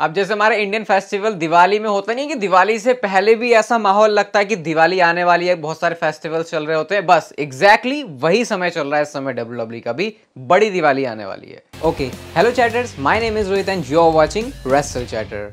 अब जैसे हमारे इंडियन फेस्टिवल दिवाली में होता नहीं कि दिवाली से पहले भी ऐसा माहौल लगता है कि दिवाली आने वाली है बहुत सारे फेस्टिवल्स चल रहे होते हैं बस एग्जैक्टली exactly वही समय चल रहा है इस समय डब्ल्यू e का भी बड़ी दिवाली आने वाली है okay hello chatters my name is Rohit and you are watching wrestle chatter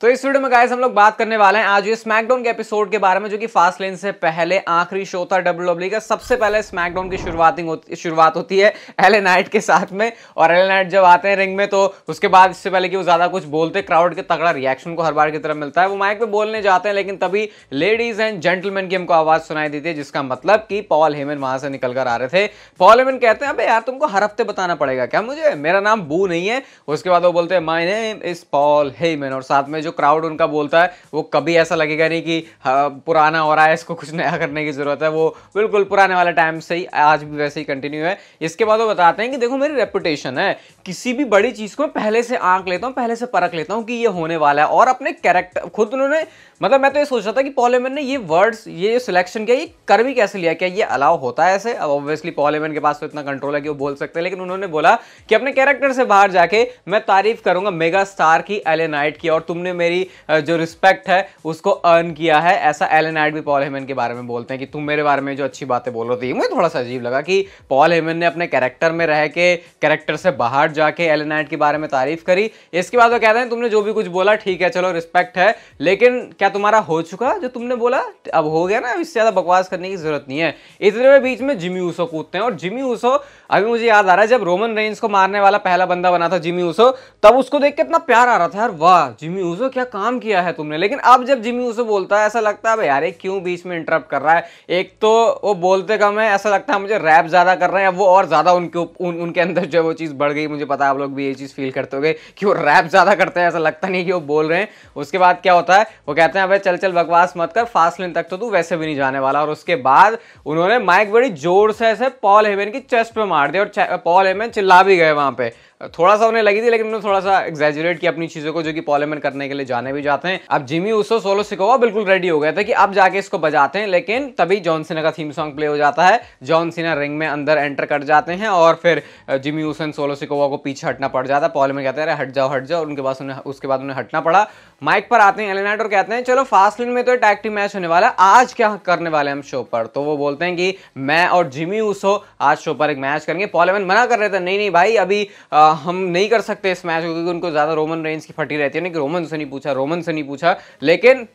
तो इस वीडियो में गाइस हम लोग बात करने वाले हैं आज ये स्मैकडाउन के एपिसोड के बारे में जो कि फास्ट लेन से पहले आखिरी शो था डब्ल्यू e का सबसे पहले स्मैकडाउन की शुरुआतिंग होती शुरुआत होती है एले नाइट के साथ में और एले नाइट जब आते हैं रिंग में तो उसके बाद इससे पहले कि वो ज़्यादा कुछ बोलते क्राउड के तगड़ा रिएक्शन को हर बार की तरफ मिलता है वो माइक पर बोलने जाते हैं लेकिन तभी लेडीज़ एंड जेंटलमैन की हमको आवाज़ सुनाई देती है जिसका मतलब कि पॉल हेमन वहां से निकल कर आ रहे थे पॉल हेमन कहते हैं अब यार तुमको हर हफ्ते बताना पड़ेगा क्या मुझे मेरा नाम बू नहीं है उसके बाद वो बोलते हैं my name is Paul Heyman और साथ में जो क्राउड उनका बोलता है वो कभी ऐसा लगेगा नहीं कि हाँ, पुराना हो रहा है इसको कुछ नया करने की ज़रूरत है वो बिल्कुल पुराने वाले टाइम से ही आज भी वैसे ही कंटिन्यू है इसके बाद वो बताते हैं कि देखो मेरी रेपुटेशन है किसी भी बड़ी चीज़ को मैं पहले से आंक लेता हूँ पहले से परख लेता हूँ कि ये होने वाला है और अपने कैरेक्टर खुद उन्होंने मतलब मैं तो ये सोच रहा था कि पॉलेमन ने ये वर्ड्स ये सिलेक्शन किया ये कर भी कैसे लिया क्या ये अलाउ होता है ऐसे अब ऑब्वियसली पॉलेमन के पास तो इतना कंट्रोल है कि वो बोल सकते हैं लेकिन उन्होंने बोला कि अपने कैरेक्टर से बाहर जाके मैं तारीफ करूंगा मेगा स्टार की एलेनाइट की और तुमने मेरी जो रिस्पेक्ट है उसको अर्न किया है ऐसा एलन एड भी पॉल हेमन के बारे में बोलते हैं कि तुम मेरे बारे में जो अच्छी बातें बोल रहे थे मुझे थोड़ा सा अजीब लगा कि पॉल हेमन ने अपने कैरेक्टर में रह के कैरेक्टर से बाहर जाके एलन एड के बारे में तारीफ करी इसके बाद वो कहते हैं तुमने जो भी कुछ बोला ठीक है चलो रिस्पेक्ट है लेकिन क्या तुम्हारा हो चुका जो तुमने बोला अब हो गया ना इससे ज़्यादा बकवास करने की जरूरत नहीं है इतने में बीच में जिमी ऊसो कूदते हैं और जिमी ऊसो अभी मुझे याद आ रहा है जब रोमन रेंज को मारने वाला पहला बंदा बना था जिमी ऊसो तब उसको देख के इतना प्यार आ रहा था यार वाह जिमी ऊसो दोस्तों क्या काम किया है तुमने लेकिन अब जब जिमी उसे बोलता है ऐसा लगता है यार ये क्यों बीच में इंटरप्ट कर रहा है एक तो वो बोलते कम है ऐसा लगता है मुझे रैप ज़्यादा कर रहे हैं वो और ज़्यादा उनके उन, उनके अंदर जो है वो चीज़ बढ़ गई मुझे पता आप लोग भी ये चीज़ फील करते हो कि वो रैप ज़्यादा करते हैं ऐसा लगता नहीं कि वो बोल रहे हैं उसके बाद क्या होता है वो कहते हैं अब चल चल बकवास मत कर फास्ट लेन तक तो तू वैसे भी नहीं जाने वाला और उसके बाद उन्होंने माइक बड़ी जोर से ऐसे पॉल हेमन की चेस्ट पर मार दिया और पॉल हेमन चिल्ला भी गए वहाँ पर थोड़ा सा उन्हें लगी थी लेकिन उन्होंने थोड़ा सा एग्जेजरेट किया अपनी चीज़ों को जो कि पॉलेमेंट करने के लिए जाने भी जाते हैं अब जिमी उसो सोलो सिकोवा बिल्कुल रेडी हो गया था कि अब जाके इसको बजाते हैं लेकिन तभी जॉन सिना का थीम सॉन्ग प्ले हो जाता है जॉन सिना रिंग में अंदर एंटर कर जाते हैं और फिर जिमी उसन सोलो सिकोवा को पीछे हटना पड़ जाता है पॉलेमेंट कहते हैं हट जाओ हट जाओ उनके पास उन्हें उसके बाद उन्हें हटना पड़ा माइक पर आते हैं एलेनाइट और कहते हैं चलो फास्ट लेन में तो टैक टीम मैच होने वाला आज क्या करने वाले हम शो पर तो वो बोलते हैं कि मैं और जिमी उसो आज शो पर एक मैच करेंगे पॉलेमेंट मना कर रहे थे नहीं नहीं भाई अभी आ, हम नहीं कर सकते इस मैच को क्योंकि उनको ज़्यादा रोमन रेंज की फटी रहती है ना कि रोमन से नहीं पूछा रोमन से नहीं पूछा लेकिन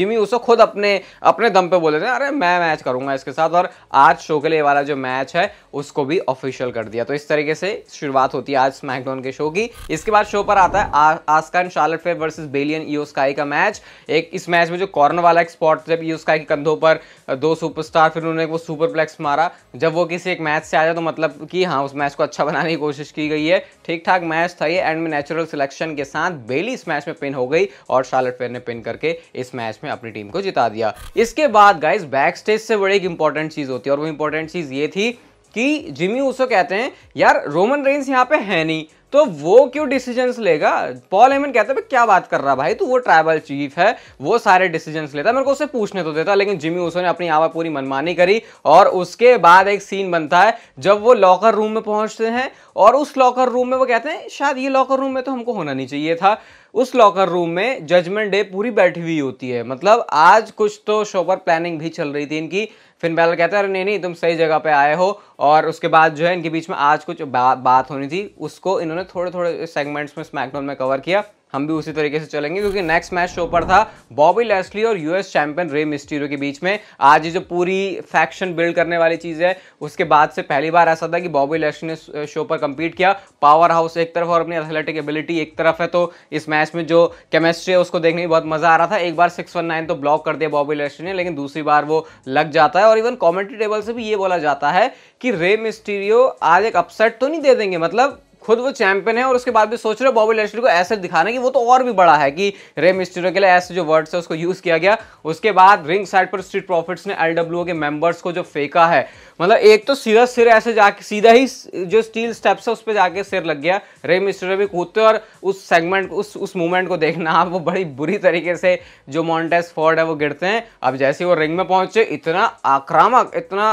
जिमी उसको खुद अपने अपने दम पे बोले थे अरे मैं मैच करूंगा इसके साथ और आज शो के लिए वाला जो मैच है उसको भी ऑफिशियल कर दिया तो इस तरीके से शुरुआत होती है आज स्मैकडाउन के शो की इसके बाद शो पर आता है आसकान Charlotte Flair versus Bayley and Iyo का मैच एक इस मैच में जो कॉर्नर वाला एक स्पॉट जब ईओ स्काई के कंधों पर दो सुपरस्टार फिर उन्होंने वो सुपरप्लेक्स मारा जब वो किसी एक मैच से आया तो मतलब कि हाँ उस मैच को अच्छा बनाने की कोशिश की गई है ठीक ठाक मैच था ये एंड में नेचुरल सिलेक्शन के साथ बेली इस मैच में पिन हो गई और शार्लेट फेयर ने पिन करके इस मैच में अपनी टीम को जिता दिया इसके बाद गाइज बैक स्टेज से बड़ी एक इंपॉर्टेंट चीज़ होती है और वो इंपॉर्टेंट चीज़ ये थी कि जिमी उसे कहते हैं यार रोमन रेंस यहाँ पे है नहीं तो वो क्यों डिसीजंस लेगा पॉल एमन कहते हैं क्या बात कर रहा भाई तू वो ट्राइबल चीफ है वो सारे डिसीजंस लेता मेरे को उसे पूछने तो देता लेकिन जिमी उसो ने अपनी आवा पूरी मनमानी करी और उसके बाद एक सीन बनता है जब वो लॉकर रूम में पहुंचते हैं और उस लॉकर रूम में वो कहते हैं शायद ये लॉकर रूम में तो हमको होना नहीं चाहिए था उस लॉकर रूम में जजमेंट डे पूरी बैठी हुई होती है मतलब आज कुछ तो शो पर प्लानिंग भी चल रही थी इनकी फिन बैलर कहता है अरे नहीं नहीं तुम सही जगह पे आए हो और उसके बाद जो है इनके बीच में आज कुछ बा, बात होनी थी उसको इन्होंने थोड़े थोड़े सेगमेंट्स में स्मैकडाउन में कवर किया हम भी उसी तरीके से चलेंगे क्योंकि नेक्स्ट मैच शो पर था बॉबी लेस्ली और यूएस चैंपियन रे मिस्टीरो के बीच में आज जो पूरी फैक्शन बिल्ड करने वाली चीज़ है उसके बाद से पहली बार ऐसा था कि बॉबी लेस्ली ने शो पर कंपीट किया पावर हाउस एक तरफ और अपनी एथलेटिक एबिलिटी एक तरफ है तो इस मैच में जो केमिस्ट्री है उसको देखने में बहुत मज़ा आ रहा था एक बार सिक्स वन नाइन तो ब्लॉक कर दिया बॉबी लेस्ली ने लेकिन दूसरी बार वो लग जाता है और इवन कॉमेंट्री टेबल से भी ये बोला जाता है कि रे मिस्टीरियो आज एक अपसेट तो नहीं दे देंगे मतलब खुद वो चैंपियन है और उसके बाद भी सोच रहे हो बॉबी लेस्ली को ऐसे दिखाने की वो तो और भी बड़ा है कि रे मिस्टर के लिए ऐसे जो वर्ड्स है उसको यूज़ किया गया उसके बाद रिंग साइड पर स्ट्रीट प्रॉफिट्स ने एल के मेंबर्स को जो फेंका है मतलब एक तो सीधा सिर ऐसे जाके सीधा ही जो स्टील स्टेप्स है उस पर जाके सिर लग गया रे मिस्टर भी कूदते और उस सेगमेंट उस उस मूवमेंट को देखना आप वो बड़ी बुरी तरीके से जो मॉन्टेस फोर्ड है वो गिरते हैं अब जैसे वो रिंग में पहुंचे इतना आक्रामक इतना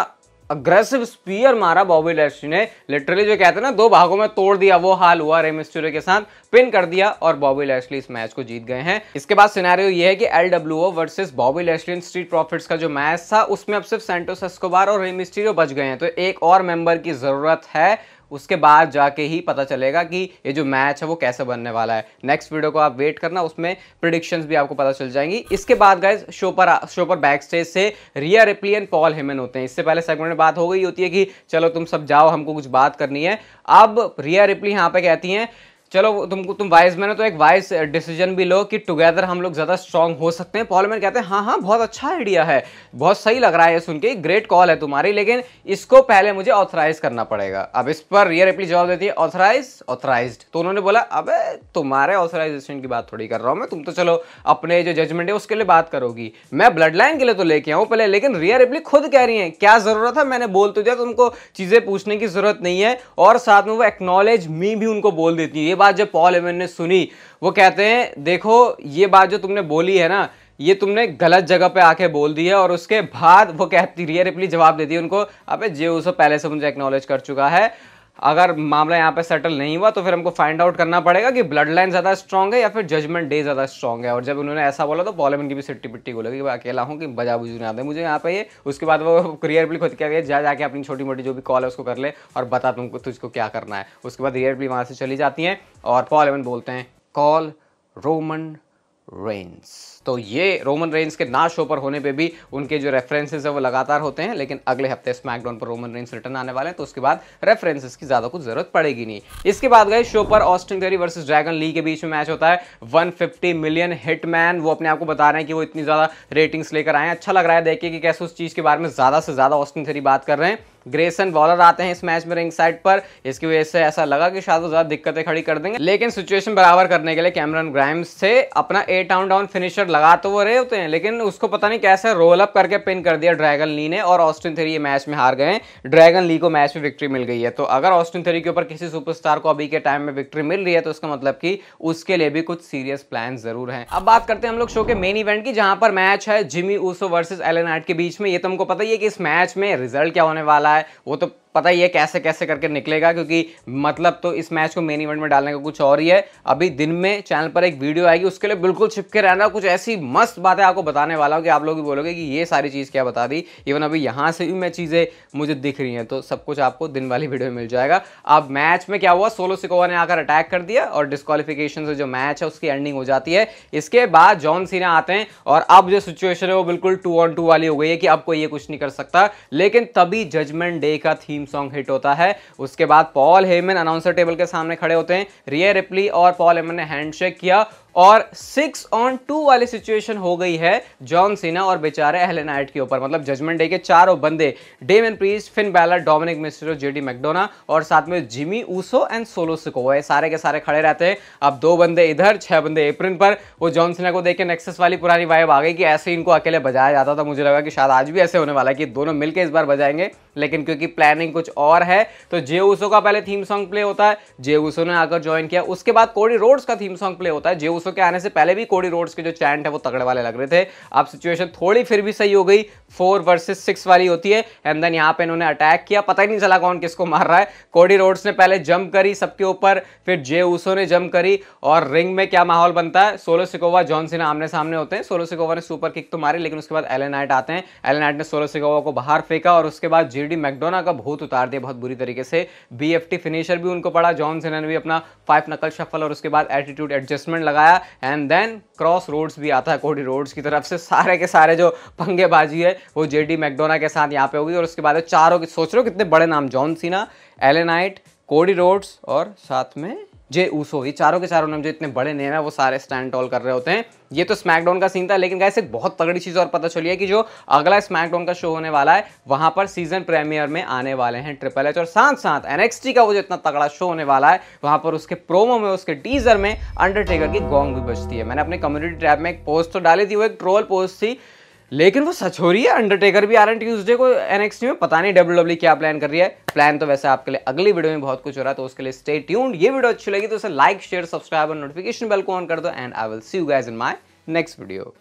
अग्रेसिव स्पीयर मारा बॉबी लेस्ट्री ने लिटरली जो कहते हैं ना दो भागों में तोड़ दिया वो हाल हुआ रेमिस्टोरियो के साथ पिन कर दिया और बॉबी लैशली इस मैच को जीत गए हैं इसके बाद सिनेरियो ये है कि L W versus Bobby Lashley Street Profits का जो मैच था उसमें अब सिर्फ सेंटोस एस्कोबार और रेमिस्टीरियो बच गए हैं तो एक और मेंबर की जरूरत है उसके बाद जाके ही पता चलेगा कि ये जो मैच है वो कैसे बनने वाला है नेक्स्ट वीडियो को आप वेट करना उसमें प्रिडिक्शंस भी आपको पता चल जाएंगी इसके बाद गए शो पर शो पर बैक स्टेज से Rhea Ripley and Paul Heyman होते हैं इससे पहले सेगमेंट में बात हो गई होती है कि चलो तुम सब जाओ हमको कुछ बात करनी है अब रिया रिप्ली यहाँ पे कहती हैं चलो तुम तुम वाइज मैंने तो एक वाइज डिसीजन भी लो कि टुगेदर हम लोग ज़्यादा स्ट्रांग हो सकते हैं पॉलमैन कहते हैं हाँ हाँ बहुत अच्छा आइडिया है बहुत सही लग रहा है सुन के ग्रेट कॉल है तुम्हारी लेकिन इसको पहले मुझे ऑथराइज करना पड़ेगा अब इस पर रियर एपली जवाब देती है ऑथराइज ऑथराइज तो उन्होंने बोला अब तुम्हारे ऑथराइजेशन की बात थोड़ी कर रहा हूँ मैं तुम तो चलो अपने जो जजमेंट है उसके लिए बात करोगी मैं ब्लड लाइन के लिए तो लेके आऊँ पहले लेकिन रियर एपली खुद कह रही है क्या ज़रूरत है मैंने बोल तो दिया तुमको चीज़ें पूछने की ज़रूरत नहीं है और साथ में वो एक्नॉलेज मी भी उनको बोल देती है बात जब पॉल एमन ने सुनी वो कहते हैं देखो ये बात जो तुमने बोली है ना ये तुमने गलत जगह पे आके बोल दी है और उसके बाद वो कहती रिया रिप्ली जवाब देती है उनको अबे जे उसे पहले से मुझे एक्नॉलेज कर चुका है अगर मामला यहाँ पे सेटल नहीं हुआ तो फिर हमको फाइंड आउट करना पड़ेगा कि ब्लड लाइन ज़्यादा स्ट्रॉग है या फिर जजमेंट डे ज़्यादा स्ट्रॉग है और जब उन्होंने ऐसा बोला तो पॉलिमिन की भी सिट्टी पिट्टी बोला कि मैं अकेला हूँ कि बजा बुजू नहीं दे मुझे यहाँ पे ये उसके बाद वो प्ली खुद क्या जा जाके अपनी छोटी मोटी जो भी कॉल है उसको कर ले और बता तुमको तुझको क्या करना है उसके बाद प्ली वहाँ से चली जाती हैं और पॉलिमिन बोलते हैं कॉल रोमन रेंस तो ये रोमन रेंस के ना शो पर होने पे भी उनके जो रेफरेंसेस है वो लगातार होते हैं लेकिन अगले हफ्ते स्मैकडाउन पर रोमन रेंस रिटर्न आने वाले हैं तो उसके बाद रेफरेंसेस की ज़्यादा कुछ जरूरत पड़ेगी नहीं इसके बाद गए शो पर Austin Theory versus Dragon Lee के बीच में मैच होता है फिफ्टी मिलियन हिटमैन वो अपने आप को बता रहे हैं कि वो इतनी ज़्यादा रेटिंग्स लेकर आए हैं अच्छा लग रहा है देखिए कि कैसे उस चीज़ के बारे में ज़्यादा से ज़्यादा ऑस्टिन थेरी बात कर रहे हैं ग्रेसन बॉलर आते हैं इस मैच में रिंग साइड पर इसकी वजह से ऐसा लगा कि शायद वो ज़्यादा दिक्कतें खड़ी कर देंगे लेकिन सिचुएशन बराबर करने के लिए कैमरन ग्राइम्स से अपना एट टाउन डाउन फिनिशर लगा तो वो रहे होते हैं लेकिन उसको पता नहीं कैसे रोल अप करके पिन कर दिया ड्रैगन ली ने और ऑस्टिन थेरी ये मैच में हार गए ड्रैगन ली को मैच में विक्ट्री मिल गई है तो अगर ऑस्टिन थेरी के ऊपर किसी सुपरस्टार को अभी के टाइम में विक्ट्री मिल रही है तो उसका मतलब कि उसके लिए भी कुछ सीरियस प्लान जरूर है अब बात करते हैं हम लोग शो के मेन इवेंट की जहां पर मैच है जिमी ऊसो वर्सेज एलेनाइट के बीच में ये तुमको तो पता ही है कि इस मैच में रिजल्ट क्या होने वाला है वो तो पता ही है कैसे कैसे करके निकलेगा क्योंकि मतलब तो इस मैच को मेन इवेंट में डालने का कुछ और ही है अभी दिन में चैनल पर एक वीडियो आएगी उसके लिए बिल्कुल छिपके रहना कुछ ऐसी मस्त बातें आपको बताने वाला हूँ कि आप लोग भी बोलोगे कि ये सारी चीज़ क्या बता दी इवन अभी यहाँ से भी मैं चीज़ें मुझे दिख रही हैं तो सब कुछ आपको दिन वाली वीडियो में मिल जाएगा अब मैच में क्या हुआ सोलो सिकोवा ने आकर अटैक कर दिया और डिस्कालिफिकेशन से जो मैच है उसकी एंडिंग हो जाती है इसके बाद जॉन सीना आते हैं और अब जो सिचुएशन है वो बिल्कुल टू ऑन टू वाली हो गई है कि अब कोई ये कुछ नहीं कर सकता लेकिन तभी जजमेंट डे का थीम थीम सॉन्ग हिट होता है उसके बाद पॉल हेमन अनाउंसर टेबल के सामने खड़े होते हैं रिया रिपली और पॉल हेमन ने हैंडशेक किया और सिक्स ऑन टू वाली सिचुएशन हो गई है जॉन सीना और बेचारे नाइट के ऊपर मतलब जजमेंट डे के चारों बंदे Damian Priest Finn Balor Dominik Mysterio JD McDonagh और साथ में Jimmy Uso and Solo Sikoa ये सारे के सारे खड़े रहते हैं अब दो बंदे इधर छह बंदे एप्रिन पर वो जॉन सीना को देख के नेक्सेस वाली पुरानी वाइब आ गई कि ऐसे इनको अकेले बजाया जाता था मुझे लगा कि शायद आज भी ऐसे होने वाला है कि दोनों मिलकर इस बार बजाएंगे लेकिन क्योंकि प्लानिंग कुछ और है तो जे ऊसो का पहले थीम सॉन्ग प्ले होता है जे ऊसो ने आकर ज्वाइन किया उसके बाद कोडी रोड्स का थीम सॉन्ग प्ले होता है जे 200 के आने से पहले भी कोडी रोड्स के जो चैंट है वो तगड़े वाले लग रहे थे अब सिचुएशन थोड़ी फिर भी सही हो गई फोर वर्सेस सिक्स वाली होती है एंड देन यहाँ पे इन्होंने अटैक किया पता ही नहीं चला कौन किसको मार रहा है कोडी रोड्स ने पहले जंप करी सबके ऊपर फिर जे ऊसो ने जंप करी और रिंग में क्या माहौल बनता है सोलो सिकोवा जॉन सिन्हा आमने सामने होते हैं सोलो सिकोवा ने सुपर किक तो मारे लेकिन उसके बाद एलन नाइट आते हैं एलन नाइट ने सोलो सिकोवा को बाहर फेंका और उसके बाद जी मैकडोना का भूत उतार दिया बहुत बुरी तरीके से बी फिनिशर भी उनको पड़ा जॉन सिन्हा ने भी अपना फाइव नकल शफल और उसके बाद एटीट्यूड एडजस्टमेंट लगाया आया एंड देन क्रॉस रोड्स भी आता है कोडी रोड्स की तरफ से सारे के सारे जो पंगेबाजी है वो जे डी मैकडोना के साथ यहाँ पे होगी और उसके बाद चारों सोच रहे हो कितने बड़े नाम जॉन सीना एलेनाइट कोडी रोड्स और साथ में जे ऊसो ये चारों के चारों नाम जो इतने बड़े नेम है वो सारे स्टैंड टॉल कर रहे होते हैं ये तो स्मैकडाउन का सीन था लेकिन गाइस एक बहुत तगड़ी चीज़ और पता चली है कि जो अगला स्मैकडाउन का शो होने वाला है वहां पर सीजन प्रीमियर में आने वाले हैं ट्रिपल एच और साथ साथ एनएक्सटी का वो जो इतना तगड़ा शो होने वाला है वहां पर उसके प्रोमो में उसके टीजर में अंडरटेकर की गोंग भी बजती है मैंने अपने कम्युनिटी ट्रैप में एक पोस्ट तो डाली थी वो एक ट्रोल पोस्ट थी लेकिन वो सच हो रही है अंडरटेकर भी आ रहे हैं ट्यूजडे को एनएक्सटी में पता नहीं डब्ल्यू डब्ल्यू e क्या प्लान कर रही है प्लान तो वैसे आपके लिए अगली वीडियो में बहुत कुछ हो रहा है तो उसके लिए स्टे ट्यून्ड ये वीडियो अच्छी लगी तो उसे लाइक शेयर सब्सक्राइब और नोटिफिकेशन बेल को ऑन कर दो and I will see you guys in my next video